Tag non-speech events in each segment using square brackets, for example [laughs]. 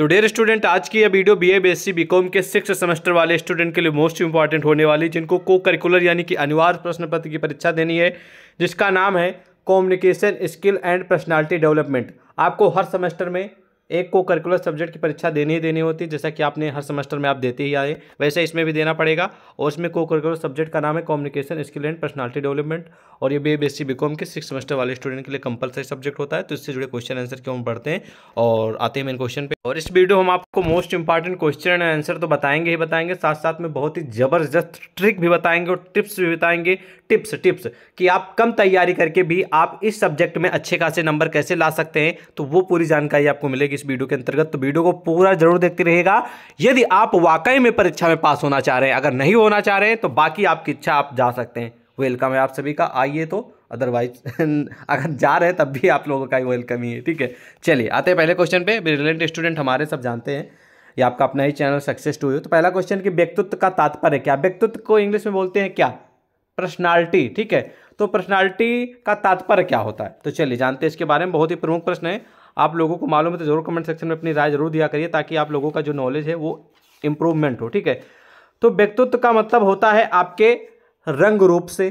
तो dear student आज की यह video B A B S C B com के सिक्स सेमेस्टर वाले स्टूडेंट के लिए मोस्ट इंपॉर्टेंट होने वाली जिनको को करिकुलर यानी कि अनिवार्य प्रश्न पत्र की परीक्षा देनी है जिसका नाम है communication skill and personality development आपको हर सेमेस्टर में एक को करिकुलर सब्जेक्ट की परीक्षा देनी ही देनी होती है जैसा कि आपने हर सेमेस्टर में आप देते ही आए वैसे इसमें भी देना पड़ेगा और इसमें को करिकुलर सब्जेक्ट का नाम है communication skill and personality development और ये बी बी एस सी के सिक्स सेमेस्टर वाले स्टूडेंट के लिए कंपलसरी सब्जेक्ट होता है तो इससे जुड़े क्वेश्चन आंसर क्यों पढ़ते हैं और आते हैं मेन क्वेश्चन पे और इस वीडियो हम आपको most important question and answer तो बताएंगे ही बताएंगे साथ साथ में बहुत ही जबरदस्त ट्रिक भी बताएंगे और टिप्स भी बताएंगे टिप्स टिप्स कि आप कम तैयारी करके भी आप इस सब्जेक्ट में अच्छे खासे नंबर कैसे ला सकते हैं तो वो पूरी जानकारी आपको मिलेगी इस वीडियो के अंतर्गत तो वीडियो को पूरा जरूर देखते रहेगा यदि आप वाकई में परीक्षा में पास होना चाह रहे हैं अगर नहीं होना चाह रहे हैं तो बाकी आपकी इच्छा आप जा सकते हैं वेलकम है आप सभी का आइए तो अदरवाइज [laughs] अगर जा रहे हैं तब भी आप लोगों का ही वेलकम ही है ठीक है चलिए आते हैं पहले क्वेश्चन पे ब्रिलियंट स्टूडेंट हमारे सब जानते हैं ये आपका अपना ही चैनल सक्सेस टू यू तो पहला क्वेश्चन कि व्यक्तित्व का तात्पर्य क्या व्यक्तित्व को इंग्लिश में बोलते हैं क्या पर्सनालिटी ठीक है तो पर्सनालिटी का तात्पर्य क्या होता है तो चलिए जानते हैं इसके बारे में बहुत ही प्रमुख प्रश्न है आप लोगों को मालूम है तो ज़रूर कमेंट सेक्शन में अपनी राय जरूर दिया करिए ताकि आप लोगों का जो नॉलेज है वो इम्प्रूवमेंट हो ठीक है तो व्यक्तित्व का मतलब होता है आपके रंग रूप से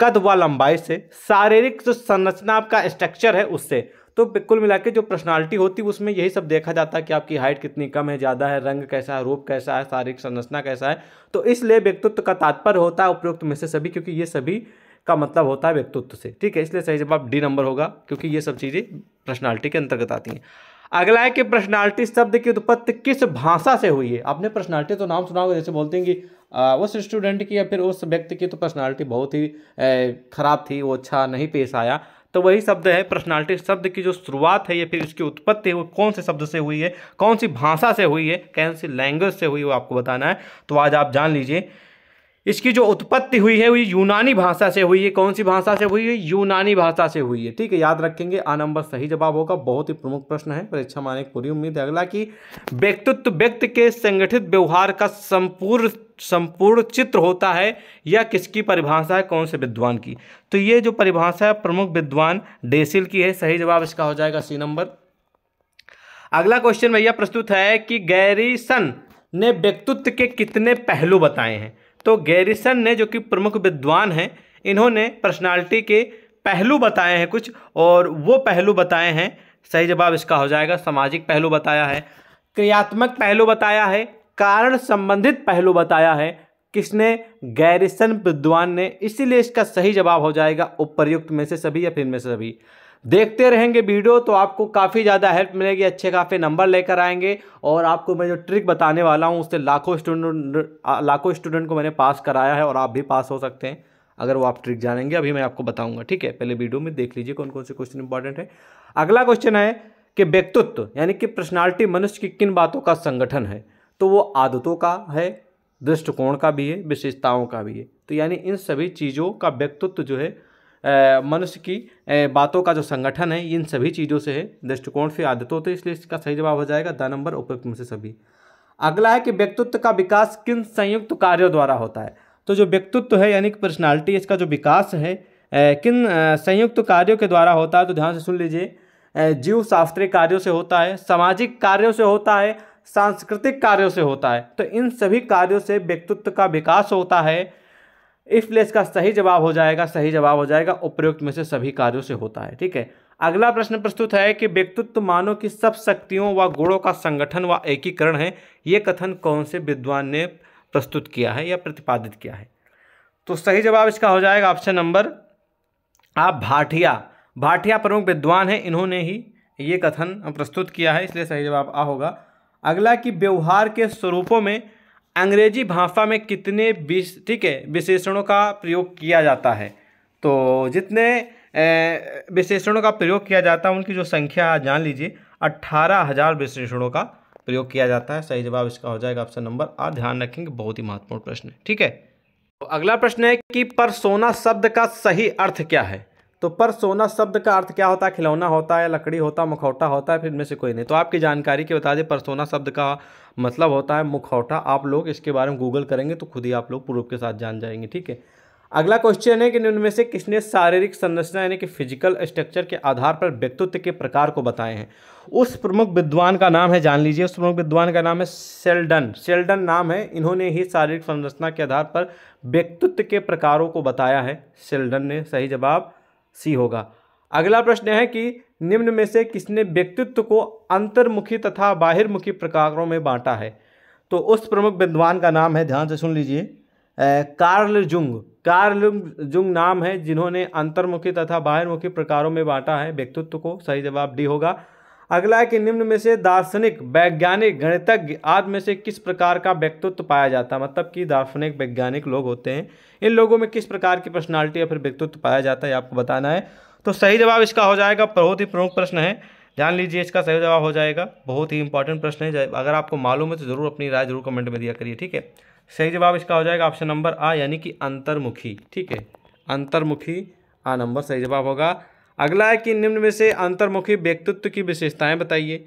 कद व लंबाई से शारीरिक जो संरचना आपका स्ट्रक्चर है उससे तो कुल मिला के जो पर्सनालिटी होती है उसमें यही सब देखा जाता है कि आपकी हाइट कितनी कम है ज़्यादा है रंग कैसा है रूप कैसा है शारीरिक संरचना कैसा है तो इसलिए व्यक्तित्व का तात्पर्य होता है उपयुक्त में से सभी क्योंकि ये सभी का मतलब होता है व्यक्तित्व से ठीक है इसलिए सही जवाब डी नंबर होगा क्योंकि ये सब चीज़ें पर्सनैलिटी के अंतर्गत आती हैं अगला है कि पर्सनैलिटी शब्द की उत्पत्ति किस भाषा से हुई है आपने पर्सनैलिटी तो नाम सुना होगा जैसे बोलते हैं कि उस स्टूडेंट की या फिर उस व्यक्ति की तो पर्सनैलिटी बहुत ही ख़राब थी वो अच्छा नहीं पेश आया तो वही शब्द है पर्सनैलिटी शब्द की जो शुरुआत है या फिर इसकी उत्पत्ति है वो कौन से शब्द से हुई है कौन सी भाषा से हुई है कौन सी लैंग्वेज से हुई है वो आपको बताना है तो आज आप जान लीजिए इसकी जो उत्पत्ति हुई है वो यूनानी भाषा से हुई है कौन सी भाषा से हुई है यूनानी भाषा से हुई है ठीक है याद रखेंगे आ नंबर सही जवाब होगा बहुत ही प्रमुख प्रश्न है परीक्षा माने पूरी उम्मीद है अगला कि व्यक्तित्व व्यक्ति के संगठित व्यवहार का संपूर्ण संपूर्ण चित्र होता है यह किसकी परिभाषा है कौन से विद्वान की तो ये जो परिभाषा है प्रमुख विद्वान डेसिल की है सही जवाब इसका हो जाएगा सी नंबर अगला क्वेश्चन भैया प्रस्तुत है कि गैरीसन ने व्यक्तित्व के कितने पहलू बताए हैं तो गैरिसन ने जो कि प्रमुख विद्वान हैं इन्होंने पर्सनालिटी के पहलू बताए हैं कुछ और वो पहलू बताए हैं सही जवाब इसका हो जाएगा सामाजिक पहलू बताया है क्रियात्मक पहलू बताया है कारण संबंधित पहलू बताया है किसने गैरिसन विद्वान ने इसीलिए इसका सही जवाब हो जाएगा उपर्युक्त में से सभी या फिर में से सभी देखते रहेंगे वीडियो तो आपको काफ़ी ज़्यादा हेल्प मिलेगी अच्छे काफी नंबर लेकर आएंगे और आपको मैं जो ट्रिक बताने वाला हूँ उससे लाखों स्टूडेंट लाखों स्टूडेंट को मैंने पास कराया है और आप भी पास हो सकते हैं अगर वो आप ट्रिक जानेंगे अभी मैं आपको बताऊंगा ठीक है पहले वीडियो में देख लीजिए कौन कौन से क्वेश्चन इंपॉर्टेंट है अगला क्वेश्चन है कि व्यक्तित्व यानी कि पर्सनैलिटी मनुष्य की किन बातों का संगठन है तो वो आदतों का है दृष्टिकोण का भी है विशेषताओं का भी है तो यानी इन सभी चीज़ों का व्यक्तित्व जो है मनुष्य की बातों का जो संगठन है इन सभी चीज़ों से है दृष्टिकोण से आदतों से इसलिए इसका सही जवाब हो जाएगा द नंबर उपयुक्त में से सभी अगला है कि व्यक्तित्व का विकास किन संयुक्त कार्यों द्वारा होता है तो जो व्यक्तित्व है यानी कि पर्सनालिटी इसका जो विकास है किन संयुक्त कार्यों के द्वारा होता है तो ध्यान से सुन लीजिए जीव शास्त्रीय कार्यों से होता है सामाजिक कार्यों से होता है सांस्कृतिक कार्यों से होता है तो इन सभी कार्यों से व्यक्तित्व का विकास होता है इफ प्लेस का सही जवाब हो जाएगा सही जवाब हो जाएगा उपयुक्त में से सभी कार्यों से होता है ठीक है अगला प्रश्न प्रस्तुत है कि व्यक्तित्व मानव की सब शक्तियों व गुणों का संगठन व एकीकरण है ये कथन कौन से विद्वान ने प्रस्तुत किया है या प्रतिपादित किया है तो सही जवाब इसका हो जाएगा ऑप्शन नंबर आप भाटिया भाटिया प्रमुख विद्वान हैं इन्होंने ही ये कथन प्रस्तुत किया है इसलिए सही जवाब आ होगा अगला कि व्यवहार के स्वरूपों में अंग्रेजी भाषा में कितने विश ठीक है विशेषणों का प्रयोग किया जाता है तो जितने विशेषणों का प्रयोग किया जाता है उनकी जो संख्या जान लीजिए अट्ठारह हज़ार विशेषणों का प्रयोग किया जाता है सही जवाब इसका हो जाएगा ऑप्शन नंबर आ ध्यान रखेंगे बहुत ही महत्वपूर्ण प्रश्न है ठीक है तो अगला प्रश्न है कि परसोना शब्द का सही अर्थ क्या है तो पर सोना शब्द का अर्थ क्या होता है खिलौना होता है लकड़ी होता है मुखौटा होता है फिर इनमें से कोई नहीं तो आपकी जानकारी के बता दें परसोना शब्द का मतलब होता है मुखौटा आप लोग इसके बारे में गूगल करेंगे तो खुद ही आप लोग प्रूफ के साथ जान जाएंगे ठीक है अगला क्वेश्चन है कि उनमें से किसने शारीरिक संरचना यानी कि फिजिकल स्ट्रक्चर के आधार पर व्यक्तित्व के प्रकार को बताए हैं उस प्रमुख विद्वान का नाम है जान लीजिए उस प्रमुख विद्वान का नाम है सेल्डन सेल्डन नाम है इन्होंने ही शारीरिक संरचना के आधार पर व्यक्तित्व के प्रकारों को बताया है सेल्डन ने सही जवाब सी होगा अगला प्रश्न है कि निम्न में से किसने व्यक्तित्व को अंतर्मुखी तथा बाहिर्मुखी प्रकारों में बांटा है तो उस प्रमुख विद्वान का नाम है ध्यान से सुन लीजिए कार्ल जुंग कार्ल जुंग नाम है जिन्होंने अंतर्मुखी तथा बाहिर्मुखी प्रकारों में बांटा है व्यक्तित्व को सही जवाब डी होगा अगला है कि निम्न में से दार्शनिक वैज्ञानिक गणितज्ञ आदि में से किस प्रकार का व्यक्तित्व पाया जाता है मतलब कि दार्शनिक वैज्ञानिक लोग होते हैं इन लोगों में किस प्रकार की पर्सनालिटी या फिर व्यक्तित्व पाया जाता है आपको बताना है तो सही जवाब इसका हो जाएगा बहुत ही प्रमुख प्रश्न है जान लीजिए इसका सही जवाब हो जाएगा बहुत ही इंपॉर्टेंट प्रश्न है अगर आपको मालूम है तो ज़रूर अपनी राय जरूर कमेंट में दिया करिए ठीक है सही जवाब इसका हो जाएगा ऑप्शन नंबर आ यानी कि अंतर्मुखी ठीक है अंतर्मुखी आ नंबर सही जवाब होगा अगला है कि निम्न में से अंतर्मुखी व्यक्तित्व की विशेषताएं बताइए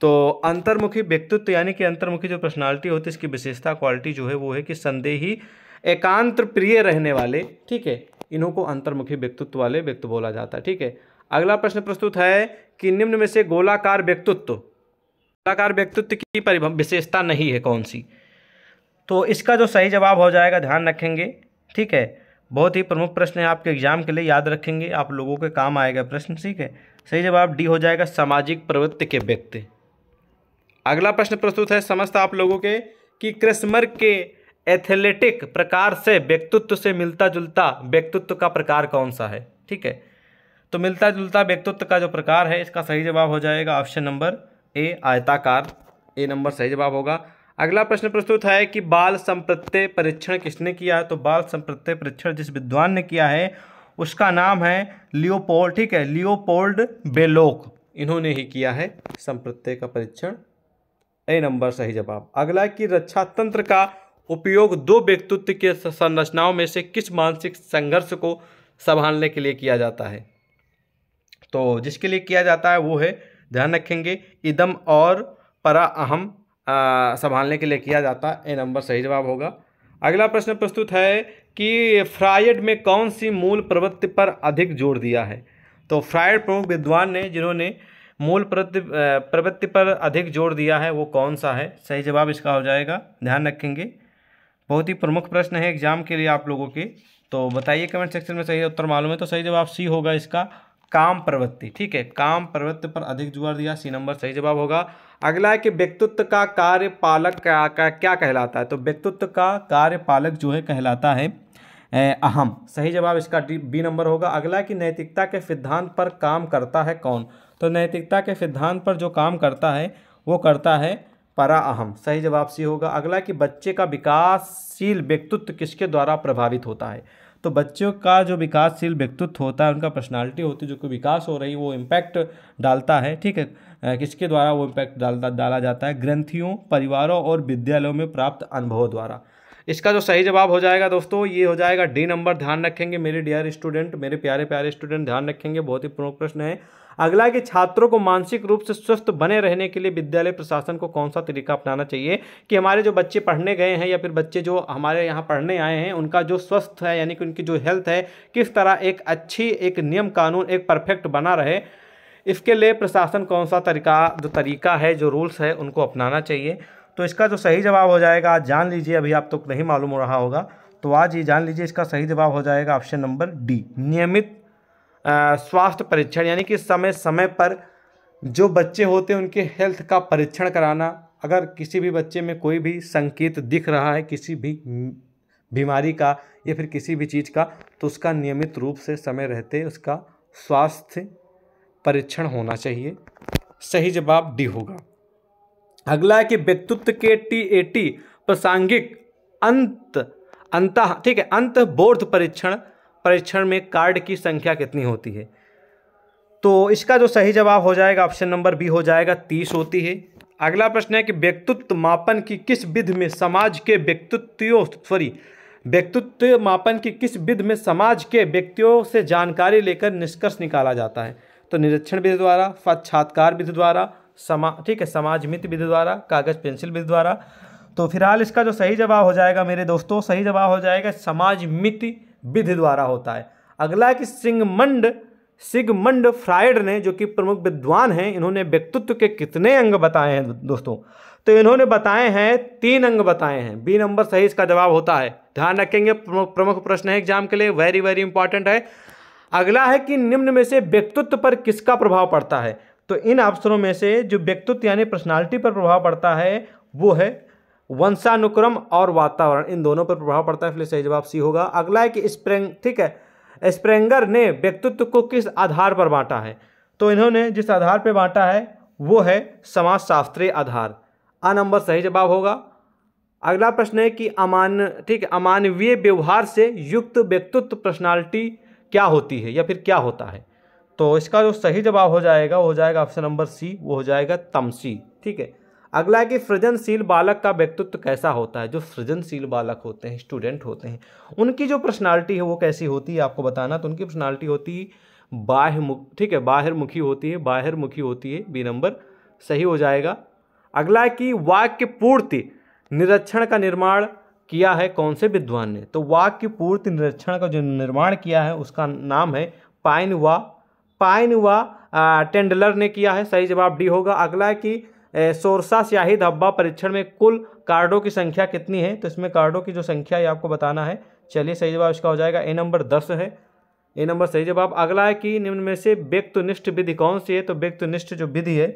तो अंतर्मुखी व्यक्तित्व यानी कि अंतर्मुखी जो पर्सनालिटी होती है इसकी विशेषता क्वालिटी जो है वो है कि संदेही एकांत प्रिय रहने वाले ठीक है इन्हों को अंतर्मुखी व्यक्तित्व वाले व्यक्ति बोला जाता है ठीक है अगला प्रश्न प्रस्तुत है कि निम्न में से गोलाकार व्यक्तित्व गोलाकार व्यक्तित्व की विशेषता नहीं है कौन सी तो इसका जो सही जवाब हो जाएगा ध्यान रखेंगे ठीक है बहुत ही प्रमुख प्रश्न है आपके एग्जाम के लिए याद रखेंगे आप लोगों के काम आएगा प्रश्न ठीक है सही जवाब डी हो जाएगा सामाजिक प्रवृत्ति के व्यक्ति अगला प्रश्न प्रस्तुत है समस्त आप लोगों के कि क्रिसमर के एथलेटिक प्रकार से व्यक्तित्व से मिलता जुलता व्यक्तित्व का प्रकार कौन सा है ठीक है तो मिलता जुलता व्यक्तित्व का जो प्रकार है इसका सही जवाब हो जाएगा ऑप्शन नंबर ए आयताकार ए नंबर सही जवाब होगा अगला प्रश्न प्रस्तुत है कि बाल संप्रत्यय परीक्षण किसने किया तो बाल संप्रत्यय परीक्षण जिस विद्वान ने किया है उसका नाम है लियोपोल ठीक है लियोपोल्ड बेलोक इन्होंने ही किया है संप्रत्यय का परीक्षण ए नंबर सही जवाब अगला कि रक्षा तंत्र का उपयोग दो व्यक्तित्व के संरचनाओं में से किस मानसिक संघर्ष को संभालने के लिए किया जाता है तो जिसके लिए किया जाता है वो है ध्यान रखेंगे इदम और परा अहम संभालने के लिए किया जाता ए नंबर सही जवाब होगा अगला प्रश्न प्रस्तुत है कि फ्रायड में कौन सी मूल प्रवृत्ति पर अधिक जोर दिया है तो फ्रायड प्रमुख विद्वान ने जिन्होंने मूल प्रवृत्ति पर अधिक जोर दिया है वो कौन सा है सही जवाब इसका हो जाएगा ध्यान रखेंगे बहुत ही प्रमुख प्रश्न है एग्जाम के लिए आप लोगों के तो बताइए कमेंट सेक्शन में सही उत्तर मालूम है तो सही जवाब सी होगा इसका काम प्रवृत्ति ठीक है काम प्रवृत्ति पर अधिक जोर दिया सी नंबर सही जवाब होगा अगला है कि व्यक्तित्व का कार्यपालक का, का क्या कहलाता है तो व्यक्तित्व का कार्यपालक जो है कहलाता है अहम सही जवाब इसका डी बी नंबर होगा अगला है कि नैतिकता के सिद्धांत पर काम करता है कौन तो नैतिकता के सिद्धांत पर जो काम करता है वो करता है परा अहम सही जवाब सी होगा अगला कि बच्चे का विकासशील व्यक्तित्व किसके द्वारा प्रभावित होता है तो बच्चों का जो विकासशील व्यक्तित्व होता है उनका पर्सनालिटी होती है जो कि विकास हो रही है वो इम्पैक्ट डालता है ठीक है किसके द्वारा वो इम्पैक्ट डालता डाला जाता है ग्रंथियों परिवारों और विद्यालयों में प्राप्त अनुभवों द्वारा इसका जो सही जवाब हो जाएगा दोस्तों ये हो जाएगा डी नंबर ध्यान रखेंगे मेरे डियर स्टूडेंट मेरे प्यारे प्यारे स्टूडेंट ध्यान रखेंगे बहुत ही प्रमुख प्रश्न है अगला कि छात्रों को मानसिक रूप से स्वस्थ बने रहने के लिए विद्यालय प्रशासन को कौन सा तरीका अपनाना चाहिए कि हमारे जो बच्चे पढ़ने गए हैं या फिर बच्चे जो हमारे यहाँ पढ़ने आए हैं उनका जो स्वस्थ है यानी कि उनकी जो हेल्थ है किस तरह एक अच्छी एक नियम कानून एक परफेक्ट बना रहे इसके लिए प्रशासन कौन सा तरीका जो तरीका है जो रूल्स है उनको अपनाना चाहिए तो इसका जो सही जवाब हो जाएगा आज जान लीजिए अभी आप तो नहीं मालूम हो रहा होगा तो आज ये जान लीजिए इसका सही जवाब हो जाएगा ऑप्शन नंबर डी नियमित स्वास्थ्य परीक्षण यानी कि समय समय पर जो बच्चे होते हैं उनके हेल्थ का परीक्षण कराना अगर किसी भी बच्चे में कोई भी संकेत दिख रहा है किसी भी बीमारी का या फिर किसी भी चीज़ का तो उसका नियमित रूप से समय रहते उसका स्वास्थ्य परीक्षण होना चाहिए सही जवाब डी होगा अगला है कि व्यक्तित्व के टी ए टी प्रासंगिक अंत अंत ठीक है अंत बोर्ध परीक्षण परीक्षण में कार्ड की संख्या कितनी होती है तो इसका जो सही जवाब हो जाएगा ऑप्शन नंबर बी हो जाएगा तीस होती है अगला प्रश्न है कि व्यक्तित्व मापन की किस विधि में समाज के व्यक्तित्व सॉरी व्यक्तित्व मापन की किस विधि में समाज के व्यक्तियों से जानकारी लेकर निष्कर्ष निकाला जाता है तो निरीक्षण विधि द्वारा साक्षात्कार विधि द्वारा समा ठीक है समाज मित्र विधि द्वारा कागज पेंसिल विधि द्वारा तो फिलहाल इसका जो सही जवाब हो जाएगा मेरे दोस्तों सही जवाब हो जाएगा समाज मित्र विधि द्वारा होता है अगला कि सिंगमंड सिगमंड फ्राइड ने जो कि प्रमुख विद्वान हैं इन्होंने व्यक्तित्व के कितने अंग बताए हैं दोस्तों तो इन्होंने बताए हैं तीन अंग बताए हैं बी नंबर सही इसका जवाब होता है ध्यान रखेंगे प्रमुख प्रश्न है एग्जाम के लिए वेरी वेरी इंपॉर्टेंट है अगला है कि निम्न में से व्यक्तित्व पर किसका प्रभाव पड़ता है तो इन अवसरों में से जो व्यक्तित्व यानी पर्सनालिटी पर प्रभाव पड़ता है वो है वंशानुक्रम और वातावरण इन दोनों पर प्रभाव पड़ता है इसलिए सही जवाब सी होगा अगला है कि स्प्रेंग ठीक है स्प्रेंगर ने व्यक्तित्व को किस आधार पर बांटा है तो इन्होंने जिस आधार पर बांटा है वो है समाजशास्त्रीय आधार आ नंबर सही जवाब होगा अगला प्रश्न है कि अमान ठीक अमानवीय व्यवहार से युक्त व्यक्तित्व पर्सनालिटी क्या होती है या फिर क्या होता है तो इसका जो सही जवाब हो जाएगा वो हो जाएगा ऑप्शन नंबर सी वो हो जाएगा तमसी ठीक है अगला है कि सृजनशील बालक का व्यक्तित्व कैसा होता है जो सृजनशील बालक होते हैं स्टूडेंट होते हैं उनकी जो पर्सनालिटी है वो कैसी होती है आपको बताना तो उनकी पर्सनालिटी होती है बाह्य मुख ठीक है बाहर मुखी होती है बाहर मुखी होती है बी नंबर सही हो जाएगा अगला है कि वाक्य पूर्ति निरीक्षण का निर्माण किया है कौन से विद्वान ने तो वाक्य पूर्ति निरीक्षण का जो निर्माण किया है उसका नाम है पाइन वा पाइन वा टेंडलर ने किया है सही जवाब डी होगा अगला है कि सोरसा स्याही धब्बा परीक्षण में कुल कार्डों की संख्या कितनी है तो इसमें कार्डों की जो संख्या है आपको बताना है चलिए सही जवाब इसका हो जाएगा ए नंबर दस है ए नंबर सही जवाब अगला है कि निम्न में से व्यक्तनिष्ठ विधि कौन सी है तो व्यक्तनिष्ठ जो विधि है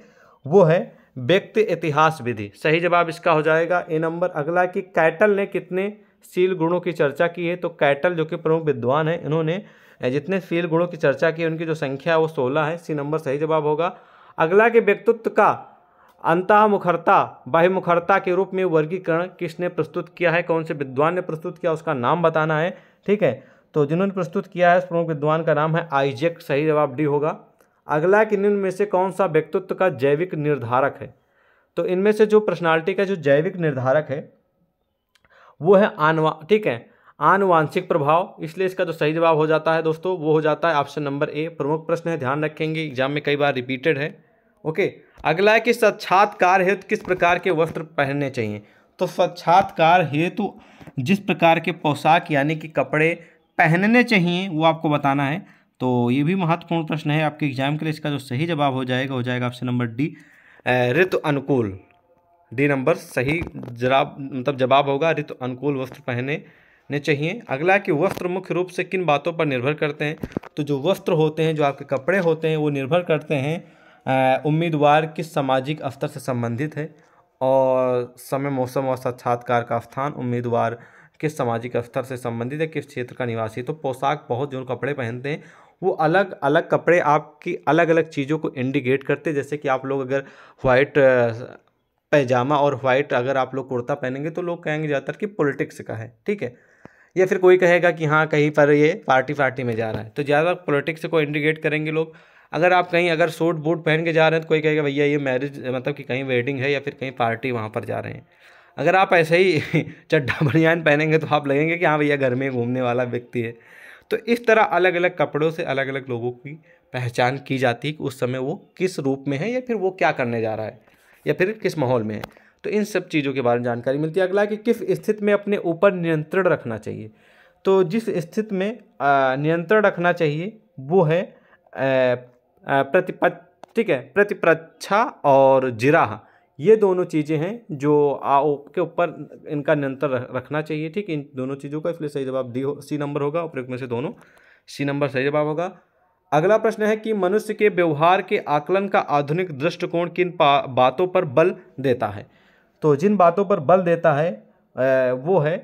वो है व्यक्ति इतिहास विधि सही जवाब इसका हो जाएगा ए नंबर अगला कि कैटल ने कितने शील गुणों की चर्चा की है तो कैटल जो कि प्रमुख विद्वान हैं इन्होंने जितने शील गुणों की चर्चा की उनकी जो संख्या है वो सोलह है सी नंबर सही जवाब होगा अगला के व्यक्तित्व का अंतः मुखरता बाहिमुखरता के रूप में वर्गीकरण किसने प्रस्तुत किया है कौन से विद्वान ने प्रस्तुत किया उसका नाम बताना है ठीक है तो जिन्होंने प्रस्तुत किया है उस प्रमुख विद्वान का नाम है आइजेक सही जवाब डी होगा अगला कि निम्न में से कौन सा व्यक्तित्व का जैविक निर्धारक है तो इनमें से जो पर्सनालिटी का जो जैविक निर्धारक है वो है आनवा ठीक है आनुवांशिक प्रभाव इसलिए इसका जो तो सही जवाब हो जाता है दोस्तों वो हो जाता है ऑप्शन नंबर ए प्रमुख प्रश्न है ध्यान रखेंगे एग्जाम में कई बार रिपीटेड है ओके अगला है कि साक्षात्कार हेतु किस प्रकार के वस्त्र पहनने चाहिए तो साक्षात्कार हेतु जिस प्रकार के पोशाक यानी कि कपड़े पहनने चाहिए वो आपको बताना है तो ये भी महत्वपूर्ण प्रश्न है आपके एग्जाम के लिए इसका जो सही जवाब हो जाएगा हो जाएगा ऑप्शन नंबर डी ऋतु अनुकूल डी नंबर सही जवाब मतलब जवाब होगा ऋतु अनुकूल वस्त्र पहने ने चाहिए अगला कि वस्त्र मुख्य रूप से किन बातों पर निर्भर करते हैं तो जो वस्त्र होते हैं जो आपके कपड़े होते हैं वो निर्भर करते हैं उम्मीदवार किस सामाजिक स्तर से संबंधित है और समय मौसम और साक्षात्कार का स्थान उम्मीदवार किस सामाजिक स्तर से संबंधित है किस क्षेत्र का निवासी तो पोशाक बहुत जो कपड़े पहनते हैं वो अलग अलग कपड़े आपकी अलग अलग चीज़ों को इंडिकेट करते जैसे कि आप लोग अगर वाइट पैजामा और वाइट अगर आप लोग कुर्ता पहनेंगे तो लोग कहेंगे ज़्यादातर कि पॉलिटिक्स का है ठीक है या फिर कोई कहेगा कि हाँ कहीं पर ये पार्टी पार्टी में जा रहा है तो ज़्यादा पॉलिटिक्स को इंडिकेट करेंगे लोग अगर आप कहीं अगर सूट बूट पहन के जा रहे हैं तो कोई कहेगा भैया ये मैरिज मतलब कि कहीं वेडिंग है या फिर कहीं पार्टी वहाँ पर जा रहे हैं अगर आप ऐसे ही [laughs] चड्ढा बनियान पहनेंगे तो आप लगेंगे कि हाँ भैया घर में घूमने वाला व्यक्ति है तो इस तरह अलग अलग कपड़ों से अलग अलग लोगों की पहचान की जाती है कि उस समय वो किस रूप में है या फिर वो क्या करने जा रहा है या फिर किस माहौल में है तो इन सब चीज़ों के बारे में जानकारी मिलती है अगला कि किस स्थिति में अपने ऊपर नियंत्रण रखना चाहिए तो जिस स्थिति में नियंत्रण रखना चाहिए वो है प्रतिपत्ति ठीक है प्रतिप्रच्छा और जिराह ये दोनों चीज़ें हैं जो आपके ऊपर इनका नियंत्रण रखना चाहिए ठीक इन दोनों चीज़ों का इसलिए सही जवाब डी हो सी नंबर होगा उपयुक्त में से दोनों सी नंबर सही जवाब होगा अगला प्रश्न है कि मनुष्य के व्यवहार के आकलन का आधुनिक दृष्टिकोण किन बातों पर बल देता है तो जिन बातों पर बल देता है वो है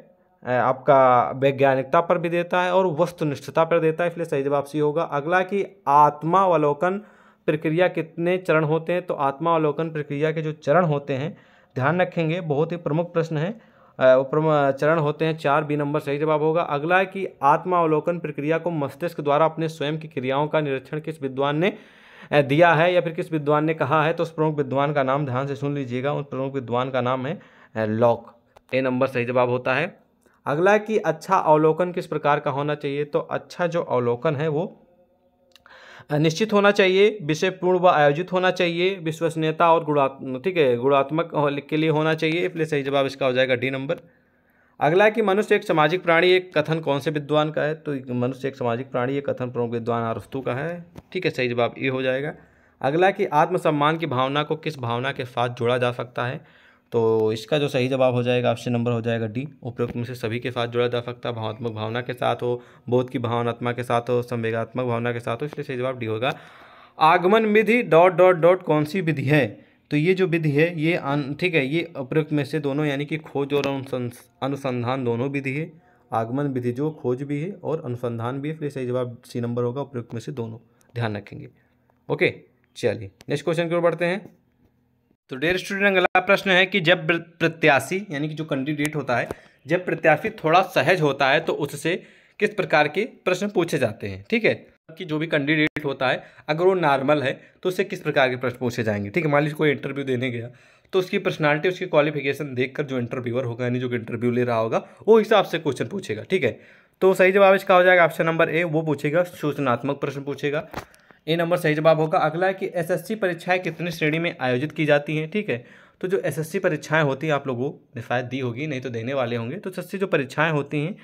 आपका वैज्ञानिकता पर भी देता है और वस्तुनिष्ठता पर देता है इसलिए सही जवाब सी होगा अगला कि आत्मावलोकन प्रक्रिया कितने चरण होते हैं तो आत्मावलोकन प्रक्रिया के जो चरण होते हैं ध्यान रखेंगे बहुत ही प्रमुख प्रश्न है चरण होते हैं चार बी नंबर सही जवाब होगा अगला है कि आत्मावलोकन प्रक्रिया को मस्तिष्क द्वारा अपने स्वयं की क्रियाओं का निरीक्षण किस विद्वान ने दिया है या फिर किस विद्वान ने कहा है तो उस प्रमुख विद्वान का नाम ध्यान से सुन लीजिएगा उस प्रमुख विद्वान का नाम है लॉक ए नंबर सही जवाब होता है अगला कि अच्छा अवलोकन किस प्रकार का होना चाहिए तो अच्छा जो अवलोकन है वो निश्चित होना चाहिए विषय पूर्ण व आयोजित होना चाहिए विश्वसनीयता और गुणात्मक ठीक है गुणात्मक के लिए होना चाहिए इसलिए सही जवाब इसका हो जाएगा डी नंबर अगला है कि मनुष्य एक सामाजिक प्राणी एक कथन कौन से विद्वान का है तो मनुष्य एक सामाजिक प्राणी एक कथन प्रमुख विद्वान आरस्तु का है ठीक है सही जवाब ये हो जाएगा अगला कि आत्मसम्मान की भावना को किस भावना के साथ जोड़ा जा सकता है तो इसका जो सही जवाब हो जाएगा ऑप्शन नंबर हो जाएगा डी उपरोक्त में से सभी के साथ जोड़ा जा सकता है भावात्मक भावना के साथ हो बोध की भावनात्मा के साथ हो संवेगात्मक भावना के साथ हो इसलिए सही जवाब डी होगा आगमन विधि डॉट डॉट डॉट कौन सी विधि है तो ये जो विधि है ये ठीक है ये उपरोक्त में से दोनों यानी कि खोज और अनुसंधान दोनों विधि है आगमन विधि जो खोज भी है और अनुसंधान भी है फिर सही जवाब सी नंबर होगा उपयुक्त में से दोनों ध्यान रखेंगे ओके चलिए नेक्स्ट क्वेश्चन की ओर बढ़ते हैं तो डेयर स्टूडेंट अगला प्रश्न है कि जब प्रत्याशी यानी कि जो कैंडिडेट होता है जब प्रत्याशी थोड़ा सहज होता है तो उससे किस प्रकार के प्रश्न पूछे जाते हैं ठीक है कि जो भी कैंडिडेट होता है अगर वो नॉर्मल है तो उससे किस प्रकार के प्रश्न पूछे जाएंगे ठीक है मान लीजिए कोई इंटरव्यू देने गया तो उसकी पर्सनालिटी उसकी क्वालिफिकेशन देखकर जो इंटरव्यूअर होगा यानी जो इंटरव्यू ले रहा होगा वो हिसाब से क्वेश्चन पूछेगा ठीक है तो सही जवाब इसका हो जाएगा ऑप्शन नंबर ए वो पूछेगा सूचनात्मक प्रश्न पूछेगा ए नंबर सही जवाब होगा अगला है कि एसएससी परीक्षाएं कितनी श्रेणी में आयोजित की जाती हैं ठीक है तो जो एसएससी परीक्षाएं होती हैं आप लोगों ने शायद दी होगी नहीं तो देने वाले होंगे तो एसएससी जो परीक्षाएं होती हैं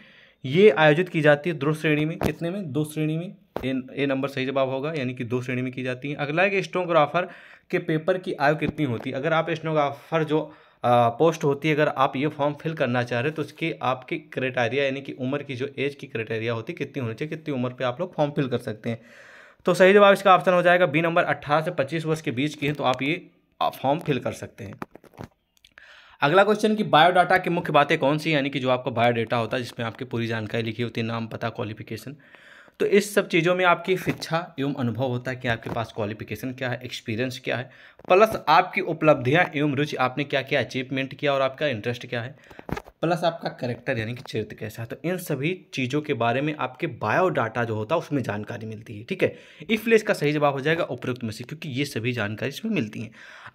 ये आयोजित की जाती है दो श्रेणी में कितने में दो श्रेणी में ए ए नंबर सही जवाब होगा यानी कि दो श्रेणी में की जाती है अगला है कि स्टोनोग्राफर के पेपर की आयु कितनी होती है अगर आप स्टोनोग्राफर जो आ, पोस्ट होती है अगर आप ये फॉर्म फिल करना चाह रहे तो उसकी आपकी क्राइटेरिया यानी कि उम्र की जो एज की क्राइटेरिया होती है कितनी होनी चाहिए कितनी उम्र पर आप लोग फॉर्म फिल कर सकते हैं तो सही जवाब इसका ऑप्शन हो जाएगा बी नंबर अट्ठारह से पच्चीस वर्ष के बीच की है तो आप ये फॉर्म फिल कर सकते हैं अगला क्वेश्चन कि बायोडाटा की मुख्य बातें कौन सी यानी कि जो आपका बायोडाटा होता है जिसमें आपकी पूरी जानकारी लिखी होती है नाम पता क्वालिफिकेशन तो इस सब चीज़ों में आपकी शिक्षा एवं अनुभव होता है कि आपके पास क्वालिफिकेशन क्या है एक्सपीरियंस क्या है प्लस आपकी उपलब्धियाँ एवं रुचि आपने क्या क्या अचीवमेंट किया और आपका इंटरेस्ट क्या है प्लस आपका करेक्टर यानी कि चरित्र कैसा है तो इन सभी चीज़ों के बारे में आपके बायोडाटा जो होता है उसमें जानकारी मिलती है ठीक है इसलिए इसका सही जवाब हो जाएगा उपयुक्त में से क्योंकि ये सभी जानकारी इसमें मिलती हैं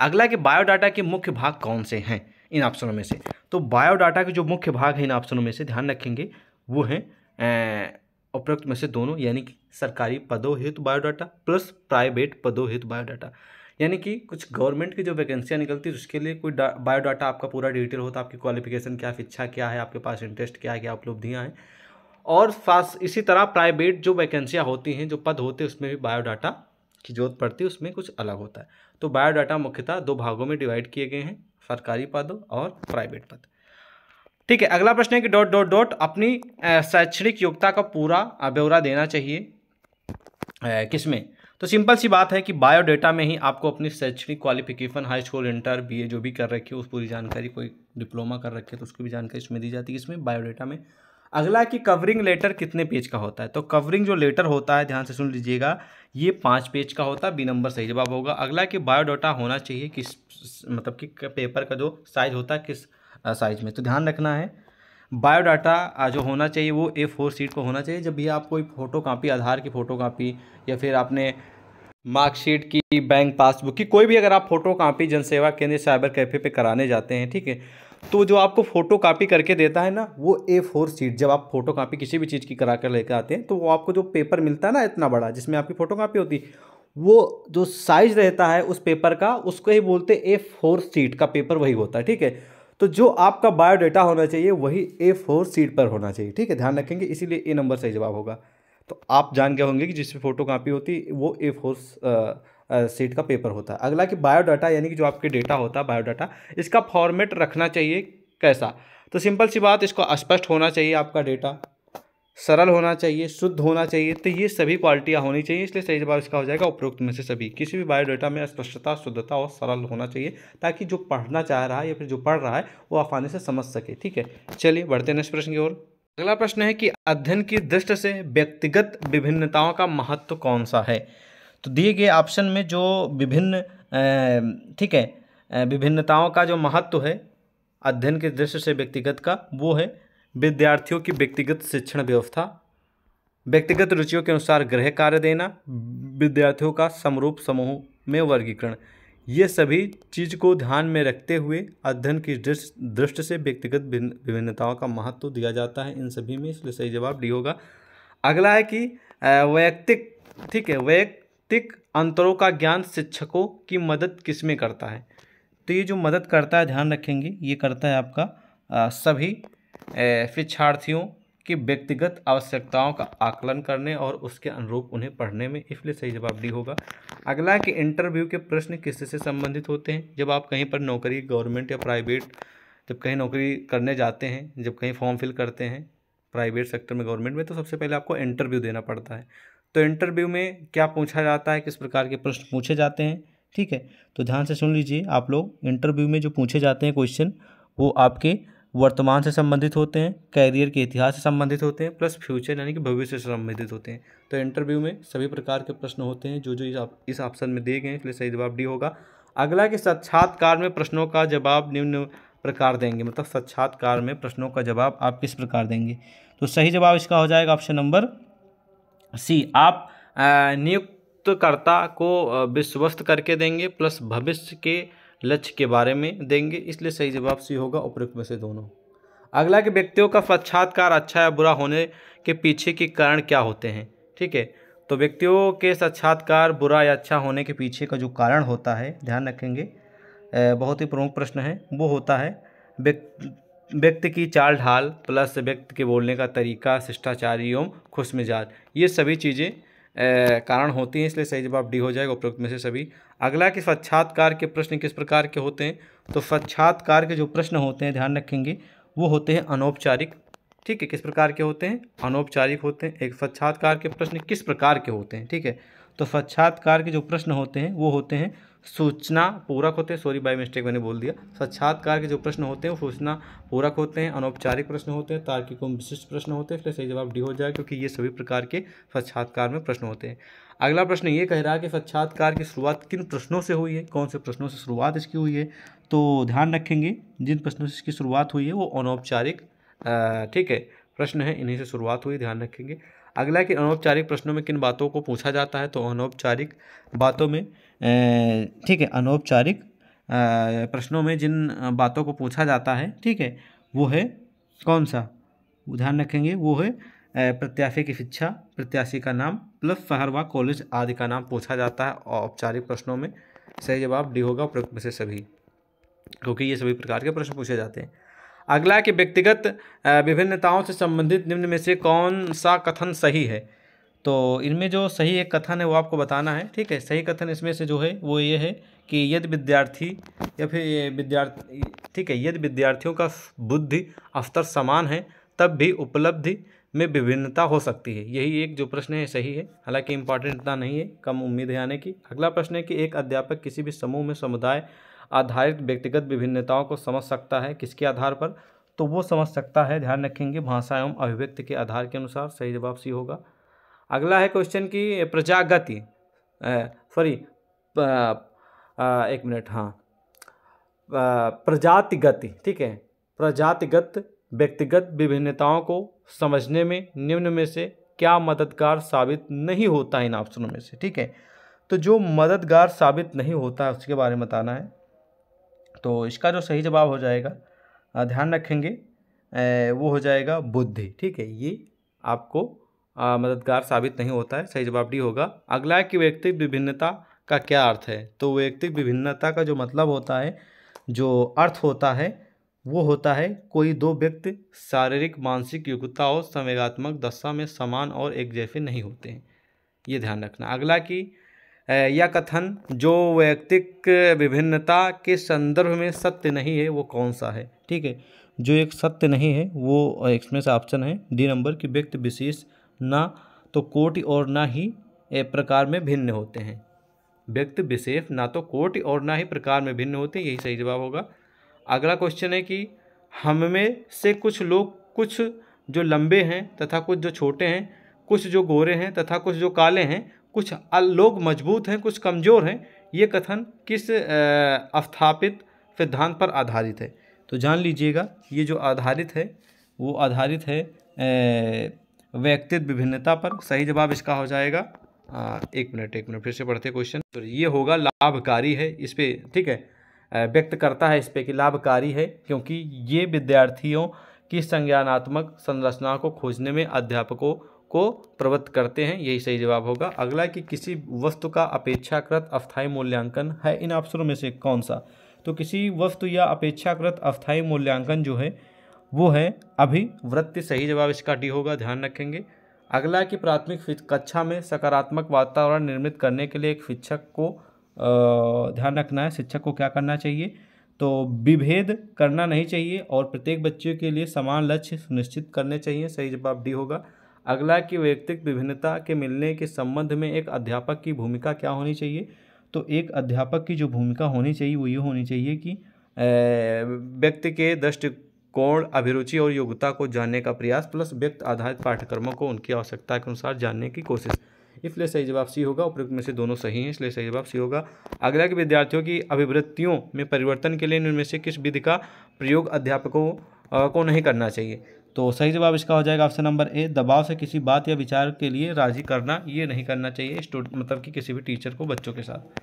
अगला कि बायोडाटा के मुख्य भाग कौन से हैं इन ऑप्शनों में से तो बायोडाटा के जो मुख्य भाग हैं इन ऑप्शनों में से ध्यान रखेंगे वो हैं उपरोक्त में से दोनों यानी कि सरकारी पदों हेतु बायोडाटा प्लस प्राइवेट पदों हेतु बायोडाटा यानी कि कुछ गवर्नमेंट की जो वैकेंसियाँ निकलती है उसके लिए कोई बायोडाटा आपका पूरा डिटेल होता है आपकी क्वालिफिकेशन क्या इच्छा क्या है आपके पास इंटरेस्ट क्या है क्या उपलब्धियाँ हैं और फास्ट इसी तरह प्राइवेट जो वैकेंसियाँ होती हैं जो पद होते हैं उसमें भी बायोडाटा की जरूरत पड़ती है उसमें कुछ अलग होता है तो बायोडाटा मुख्यतः दो भागों में डिवाइड किए गए हैं सरकारी पद और प्राइवेट पद ठीक है अगला प्रश्न है कि डॉट डॉट डॉट अपनी शैक्षणिक योग्यता का पूरा ब्यौरा देना चाहिए किसमें तो सिंपल सी बात है कि बायोडेटा में ही आपको अपनी शैक्षणिक qualification high school inter B A जो भी कर रखी है उस पूरी जानकारी कोई डिप्लोमा कर रखे तो उसकी भी जानकारी इसमें दी जाती है इसमें बायोडेटा में अगला कि कवरिंग लेटर कितने पेज का होता है तो कवरिंग जो लेटर होता है ध्यान से सुन लीजिएगा ये पाँच पेज का होता है बी नंबर सही जवाब होगा अगला कि बायोडाटा होना चाहिए किस मतलब कि पेपर का जो साइज होता है किस साइज़ में तो ध्यान रखना है बायोडाटा जो होना चाहिए वो ए फोर सीट को होना चाहिए जब भी आप कोई फ़ोटो कापी आधार की फ़ोटो कापी या फिर आपने मार्कशीट की बैंक पासबुक की कोई भी अगर आप फ़ोटो कापी जनसेवा केंद्र साइबर कैफ़े पे कराने जाते हैं ठीक है तो जो आपको फ़ोटो कापी करके देता है ना वो ए फोर सीट जब आप फोटो कापी किसी भी चीज़ की करा कर लेकर आते हैं तो वो आपको जो पेपर मिलता है ना इतना बड़ा जिसमें आपकी फ़ोटो कापी होती वो जो साइज़ रहता है उस पेपर का उसको ही बोलते ए फोर सीट का पेपर वही होता है ठीक है तो जो आपका बायोडाटा होना चाहिए वही ए फोर सीट पर होना चाहिए ठीक है ध्यान रखेंगे इसीलिए ए नंबर सही जवाब होगा तो आप जान गए होंगे कि जिसमें फोटो कापी होती वो ए फोर सीट का पेपर होता है अगला कि बायोडाटा यानी कि जो आपके डेटा होता है बायोडाटा इसका फॉर्मेट रखना चाहिए कैसा तो सिंपल सी बात इसको स्पष्ट होना चाहिए आपका डेटा सरल होना चाहिए शुद्ध होना चाहिए तो ये सभी क्वालिटियाँ होनी चाहिए इसलिए सही जवाब इसका हो जाएगा उपरोक्त में से सभी किसी भी बायोडाटा में स्पष्टता शुद्धता और सरल होना चाहिए ताकि जो पढ़ना चाह रहा है या फिर जो पढ़ रहा है वो आसानी से समझ सके ठीक है चलिए बढ़ते हैं नेक्स्ट प्रश्न की ओर अगला प्रश्न है कि अध्ययन की दृष्टि से व्यक्तिगत विभिन्नताओं का महत्व कौन सा है तो दिए गए ऑप्शन में जो विभिन्न ठीक है विभिन्नताओं का जो महत्व है अध्ययन की दृष्टि से व्यक्तिगत का वो है विद्यार्थियों की व्यक्तिगत शिक्षण व्यवस्था व्यक्तिगत रुचियों के अनुसार गृह कार्य देना विद्यार्थियों का समरूप समूह में वर्गीकरण ये सभी चीज़ को ध्यान में रखते हुए अध्ययन की दृष्टि से व्यक्तिगत विभिन्नताओं का महत्व तो दिया जाता है इन सभी में इसलिए सही जवाब डी होगा अगला है कि वैयक्तिक ठीक है वैयक्तिक अंतरों का ज्ञान शिक्षकों की मदद किस में करता है तो ये जो मदद करता है ध्यान रखेंगे ये करता है आपका आ, सभी शिक्षार्थियों की व्यक्तिगत आवश्यकताओं का आकलन करने और उसके अनुरूप उन्हें पढ़ने में इसलिए सही जवाब डी होगा अगला कि इंटरव्यू के प्रश्न किससे संबंधित होते हैं जब आप कहीं पर नौकरी गवर्नमेंट या प्राइवेट जब कहीं नौकरी करने जाते हैं जब कहीं फॉर्म फिल करते हैं प्राइवेट सेक्टर में गवर्नमेंट में तो सबसे पहले आपको इंटरव्यू देना पड़ता है तो इंटरव्यू में क्या पूछा जाता है किस प्रकार के प्रश्न पूछे जाते हैं ठीक है तो ध्यान से सुन लीजिए आप लोग इंटरव्यू में जो पूछे जाते हैं क्वेश्चन वो आपके वर्तमान से संबंधित होते हैं कैरियर के इतिहास से संबंधित होते हैं प्लस फ्यूचर यानी कि भविष्य से संबंधित होते हैं तो इंटरव्यू में सभी प्रकार के प्रश्न होते हैं जो जो इस ऑप्शन में दिए गए हैं इसलिए सही जवाब डी होगा अगला कि साक्षात्कार में प्रश्नों का जवाब निम्न प्रकार देंगे मतलब साक्षात्कार में प्रश्नों का जवाब आप किस प्रकार देंगे तो सही जवाब इसका हो जाएगा ऑप्शन नंबर सी आप नियुक्तकर्ता को विश्वस्त करके देंगे प्लस भविष्य के लक्ष्य के बारे में देंगे इसलिए सही जवाब सी होगा उपयुक्त में से दोनों अगला कि व्यक्तियों का साक्षात्कार अच्छा या बुरा होने के पीछे के कारण क्या होते हैं ठीक है तो व्यक्तियों के साक्षात्कार बुरा या अच्छा होने के पीछे का जो कारण होता है ध्यान रखेंगे बहुत ही प्रमुख प्रश्न है वो होता है व्यक्ति की चाल ढाल प्लस व्यक्ति के बोलने का तरीका शिष्टाचारी एवं खुश ये सभी चीज़ें कारण होती हैं इसलिए सही जवाब डी हो जाएगा उपयुक्त में से सभी अगला कि साक्षात्कार के प्रश्न किस प्रकार के होते हैं तो साक्षात्कार के जो प्रश्न होते हैं ध्यान रखेंगे वो होते हैं अनौपचारिक ठीक है किस प्रकार के होते हैं अनौपचारिक होते हैं एक साक्षात्कार के प्रश्न किस प्रकार के होते हैं ठीक है तो साक्षात्कार के जो प्रश्न होते हैं वो होते हैं सूचना पूरक होते हैं सॉरी बाय मिस्टेक मैंने बोल दिया साक्षात्कार के जो प्रश्न होते हैं वो सूचना पूरक होते हैं अनौपचारिक प्रश्न होते हैं तार्किकों में विशिष्ट प्रश्न होते हैं इसलिए सही जवाब डी हो जाए क्योंकि ये सभी प्रकार के साक्षात्कार में प्रश्न होते हैं अगला प्रश्न ये कह रहा है कि साक्षात्कार की शुरुआत किन प्रश्नों से हुई है कौन से प्रश्नों से शुरुआत इसकी हुई है तो ध्यान रखेंगे जिन प्रश्नों से इसकी शुरुआत हुई है वो अनौपचारिक ठीक है प्रश्न है इन्हीं से शुरुआत हुई ध्यान रखेंगे अगला कि अनौपचारिक प्रश्नों में किन बातों को पूछा जाता है तो अनौपचारिक बातों में ठीक है अनौपचारिक प्रश्नों में जिन बातों को पूछा जाता है ठीक है वो है कौन सा ध्यान रखेंगे वो है प्रत्याशी की शिक्षा प्रत्याशी का नाम प्लस शहर व कॉलेज आदि का नाम पूछा जाता है औपचारिक प्रश्नों में सही जवाब डी होगा उपयुक्त में से सभी क्योंकि ये सभी प्रकार के प्रश्न पूछे जाते हैं अगला कि व्यक्तिगत विभिन्नताओं से संबंधित निम्न में से कौन सा कथन सही है तो इनमें जो सही एक कथन है वो आपको बताना है ठीक है सही कथन इसमें से जो है वो ये है कि यदि विद्यार्थी या फिर विद्यार्थी ठीक है यदि विद्यार्थियों का बुद्धि स्तर समान है तब भी उपलब्धि में विभिन्नता हो सकती है यही एक जो प्रश्न है सही है हालांकि इंपॉर्टेंट इतना नहीं है कम उम्मीद है आने की अगला प्रश्न है कि एक अध्यापक किसी भी समूह में समुदाय आधारित व्यक्तिगत विभिन्नताओं को समझ सकता है किसके आधार पर तो वो समझ सकता है ध्यान रखेंगे भाषा एवं अभिव्यक्ति के आधार के अनुसार सही जवाब सी होगा अगला है क्वेश्चन की प्रजागति सॉरी एक मिनट हाँ प्रजातिगति ठीक है प्रजातिगत व्यक्तिगत विभिन्नताओं को समझने में निम्न में से क्या मददगार साबित नहीं होता है इन ऑप्शनों में से ठीक है तो जो मददगार साबित नहीं होता उसके बारे में बताना है तो इसका जो सही जवाब हो जाएगा ध्यान रखेंगे वो हो जाएगा बुद्धि ठीक है ये आपको मददगार साबित नहीं होता है सही जवाब डी होगा अगला है कि व्यक्तिक विभिन्नता का क्या अर्थ है तो व्यक्तिक विभिन्नता का जो मतलब होता है जो अर्थ होता है वो होता है कोई दो व्यक्ति शारीरिक मानसिक योग्यता और संवेगात्मक दशा में समान और एक जैसे नहीं होते हैं ये ध्यान रखना अगला कि यह कथन जो वैयक्तिक विभिन्नता के संदर्भ में सत्य नहीं है वो कौन सा है ठीक है जो एक सत्य नहीं है वो इसमें से ऑप्शन है डी नंबर कि व्यक्ति विशेष ना तो कोटि और ना ही प्रकार में भिन्न होते हैं व्यक्ति विशेष ना तो कोटि और ना ही प्रकार में भिन्न होते हैं यही सही जवाब होगा अगला क्वेश्चन है कि हम में से कुछ लोग कुछ जो लंबे हैं तथा कुछ जो छोटे हैं कुछ जो गोरे हैं तथा कुछ जो काले हैं कुछ लोग मजबूत हैं कुछ कमज़ोर हैं ये कथन किस अवस्थापित सिद्धांत पर आधारित है तो जान लीजिएगा ये जो आधारित है वो आधारित है व्यक्तित्व विभिन्नता पर सही जवाब इसका हो जाएगा आ, एक मिनट एक मिनट फिर से पढ़ते क्वेश्चन तो ये होगा लाभकारी है इस पर ठीक है व्यक्त करता है इस पर कि लाभकारी है क्योंकि ये विद्यार्थियों की संज्ञानात्मक संरचना को खोजने में अध्यापकों को प्रवृत्त करते हैं यही सही जवाब होगा अगला कि किसी वस्तु का अपेक्षाकृत अस्थायी मूल्यांकन है इन अवसरों में से कौन सा तो किसी वस्तु या अपेक्षाकृत अस्थायी मूल्यांकन जो है वो है अभी वृत्ति सही जवाब इसका डी होगा ध्यान रखेंगे अगला कि प्राथमिक कक्षा में सकारात्मक वातावरण निर्मित करने के लिए एक शिक्षक को ध्यान रखना है शिक्षक को क्या करना चाहिए तो विभेद करना नहीं चाहिए और प्रत्येक बच्चे के लिए समान लक्ष्य सुनिश्चित करने चाहिए सही जवाब डी होगा अगला कि व्यक्तिक विभिन्नता के मिलने के संबंध में एक अध्यापक की भूमिका क्या होनी चाहिए तो एक अध्यापक की जो भूमिका होनी चाहिए वो ये होनी चाहिए कि व्यक्ति के दृष्टिकोण अभिरुचि और योग्यता को जानने का प्रयास प्लस व्यक्ति आधारित पाठ्यक्रमों को उनकी आवश्यकता के अनुसार जानने की कोशिश इसलिए सही जवाब सी होगा उपयुक्त में से दोनों सही हैं इसलिए सही जवाब सी होगा अगला के विद्यार्थियों की अभिवृत्तियों में परिवर्तन के लिए इनमें से किस विधि का प्रयोग अध्यापकों को नहीं करना चाहिए तो सही जवाब इसका हो जाएगा ऑप्शन नंबर ए दबाव से किसी बात या विचार के लिए राजी करना ये नहीं करना चाहिए स्टूडेंट मतलब कि किसी भी टीचर को बच्चों के साथ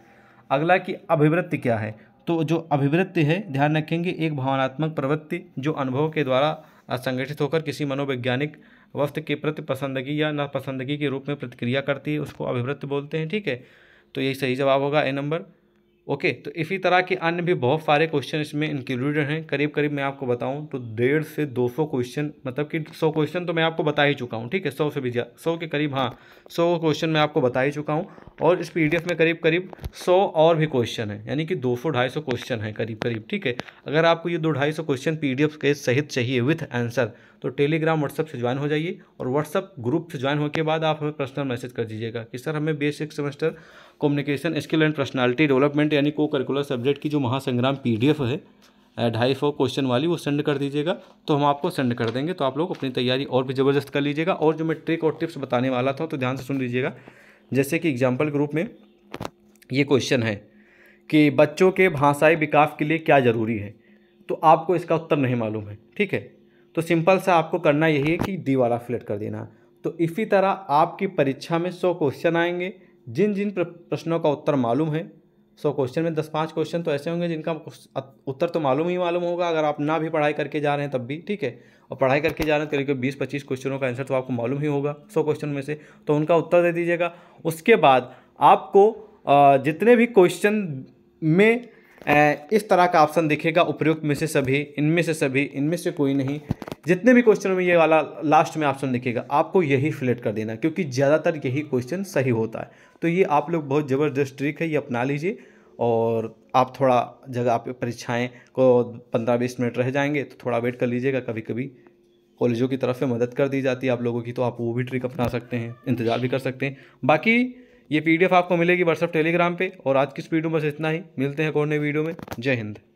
अगला कि अभिवृत्ति क्या है तो जो अभिवृत्ति है ध्यान रखेंगे एक भावनात्मक प्रवृत्ति जो अनुभव के द्वारा संगठित होकर किसी मनोवैज्ञानिक वस्त्र के प्रति पसंदगी या नापसंदगी के रूप में प्रतिक्रिया करती है उसको अभिवृत्त बोलते हैं ठीक है तो यही सही जवाब होगा ए नंबर ओके तो इसी तरह के अन्य भी बहुत सारे क्वेश्चन इसमें इंक्लूडेड हैं करीब करीब मैं आपको बताऊं तो डेढ़ से दो सौ क्वेश्चन मतलब कि सौ क्वेश्चन तो मैं आपको बता ही चुका हूं ठीक है सौ से भी ज़्यादा सौ के करीब हाँ सौ क्वेश्चन मैं आपको बता ही चुका हूं और इस पी में करीब करीब सौ और भी क्वेश्चन हैं यानी कि दो सौ ढाई सौ क्वेश्चन हैं करीब करीब ठीक है अगर आपको ये दो ढाई सौ क्वेश्चन पी के सहित चाहिए विथ आंसर तो टेलीग्राम व्हाट्सअप से ज्वाइन हो जाइए और व्हाट्सअप ग्रुप से ज्वाइन होने के बाद आप हमें पर्सनल मैसेज कर दीजिएगा कि सर हमें basic semester communication skill and personality development यानी को करिकुलर सब्जेक्ट की जो महासंग्राम पीडीएफ है ढाई सौ क्वेश्चन वाली वो सेंड कर दीजिएगा तो हम आपको सेंड कर देंगे तो आप लोग अपनी तैयारी और भी ज़बरदस्त कर लीजिएगा और जो मैं ट्रिक और टिप्स बताने वाला था तो ध्यान से सुन लीजिएगा जैसे कि एग्जाम्पल ग्रुप में ये क्वेश्चन है कि बच्चों के भाषाई विकास के लिए क्या ज़रूरी है तो आपको इसका उत्तर नहीं मालूम है ठीक है तो सिंपल सा आपको करना यही है कि डी वाला फ्लेट कर देना तो इसी तरह आपकी परीक्षा में सौ क्वेश्चन आएंगे जिन जिन प्रश्नों का उत्तर मालूम है सौ क्वेश्चन में दस पाँच क्वेश्चन तो ऐसे होंगे जिनका उत्तर तो मालूम ही मालूम होगा अगर आप ना भी पढ़ाई करके जा रहे हैं तब भी ठीक है और पढ़ाई करके जा रहे हैं करीब बीस पच्चीस क्वेश्चनों का आंसर तो आपको मालूम ही होगा सौ क्वेश्चन में से तो उनका उत्तर दे दीजिएगा उसके बाद आपको जितने भी क्वेश्चन में इस तरह का ऑप्शन दिखेगा उपयुक्त में से सभी इनमें से सभी इनमें से कोई नहीं जितने भी क्वेश्चन में ये वाला लास्ट में ऑप्शन दिखेगा आपको यही फिलेक्ट कर देना क्योंकि ज़्यादातर यही क्वेश्चन सही होता है तो ये आप लोग बहुत ज़बरदस्त ट्रिक है ये अपना लीजिए और आप थोड़ा जगह आप परीक्षाएँ को पंद्रह बीस मिनट रह जाएंगे तो थोड़ा वेट कर लीजिएगा कभी कभी कॉलेजों की तरफ से मदद कर दी जाती है आप लोगों की तो आप वो भी ट्रिक अपना सकते हैं इंतज़ार भी कर सकते हैं बाकी ये पीडीएफ आपको मिलेगी व्हाट्सअप टेलीग्राम पे और आज की इस वीडियो में बस इतना ही मिलते हैं कौन नई वीडियो में जय हिंद